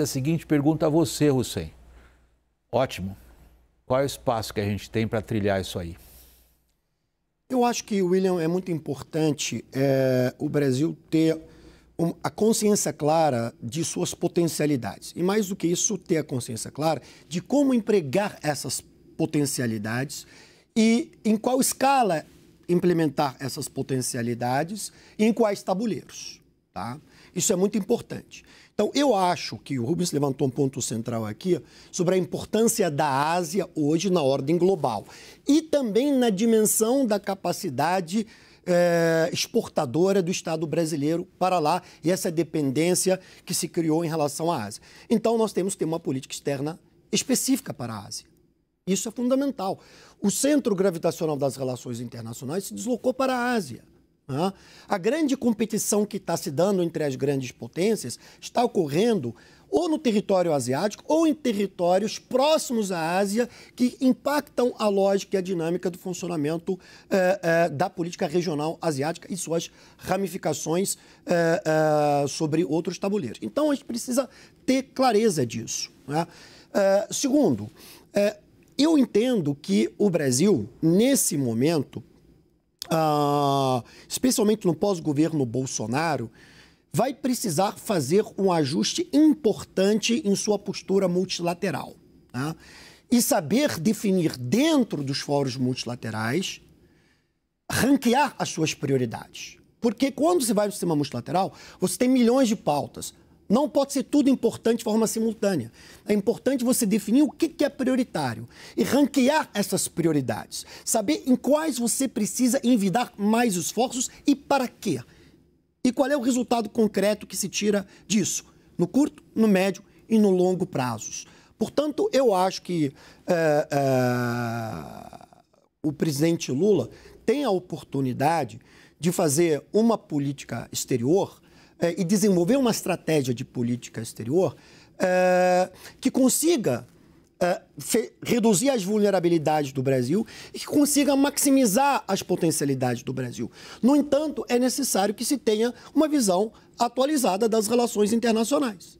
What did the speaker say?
a seguinte pergunta a você, Hussein. Ótimo. Qual é o espaço que a gente tem para trilhar isso aí? Eu acho que, William, é muito importante é, o Brasil ter um, a consciência clara de suas potencialidades. E mais do que isso, ter a consciência clara de como empregar essas potencialidades e em qual escala implementar essas potencialidades e em quais tabuleiros. Tá? Isso é muito importante. Então, eu acho que o Rubens levantou um ponto central aqui sobre a importância da Ásia hoje na ordem global e também na dimensão da capacidade eh, exportadora do Estado brasileiro para lá e essa dependência que se criou em relação à Ásia. Então, nós temos que ter uma política externa específica para a Ásia. Isso é fundamental. O centro gravitacional das relações internacionais se deslocou para a Ásia. Né? A grande competição que está se dando entre as grandes potências está ocorrendo ou no território asiático ou em territórios próximos à Ásia que impactam a lógica e a dinâmica do funcionamento eh, eh, da política regional asiática e suas ramificações eh, eh sobre outros tabuleiros. Então, a gente precisa ter clareza disso. Né? Eh, segundo, eh, eu entendo que o Brasil, nesse momento, uh, especialmente no pós-governo Bolsonaro, vai precisar fazer um ajuste importante em sua postura multilateral. Tá? E saber definir dentro dos fóruns multilaterais, ranquear as suas prioridades. Porque quando você vai no sistema multilateral, você tem milhões de pautas. Não pode ser tudo importante de forma simultânea. É importante você definir o que é prioritário e ranquear essas prioridades. Saber em quais você precisa envidar mais esforços e para quê. E qual é o resultado concreto que se tira disso? No curto, no médio e no longo prazos. Portanto, eu acho que é, é, o presidente Lula tem a oportunidade de fazer uma política exterior é, e desenvolver uma estratégia de política exterior é, que consiga é, reduzir as vulnerabilidades do Brasil e que consiga maximizar as potencialidades do Brasil. No entanto, é necessário que se tenha uma visão atualizada das relações internacionais.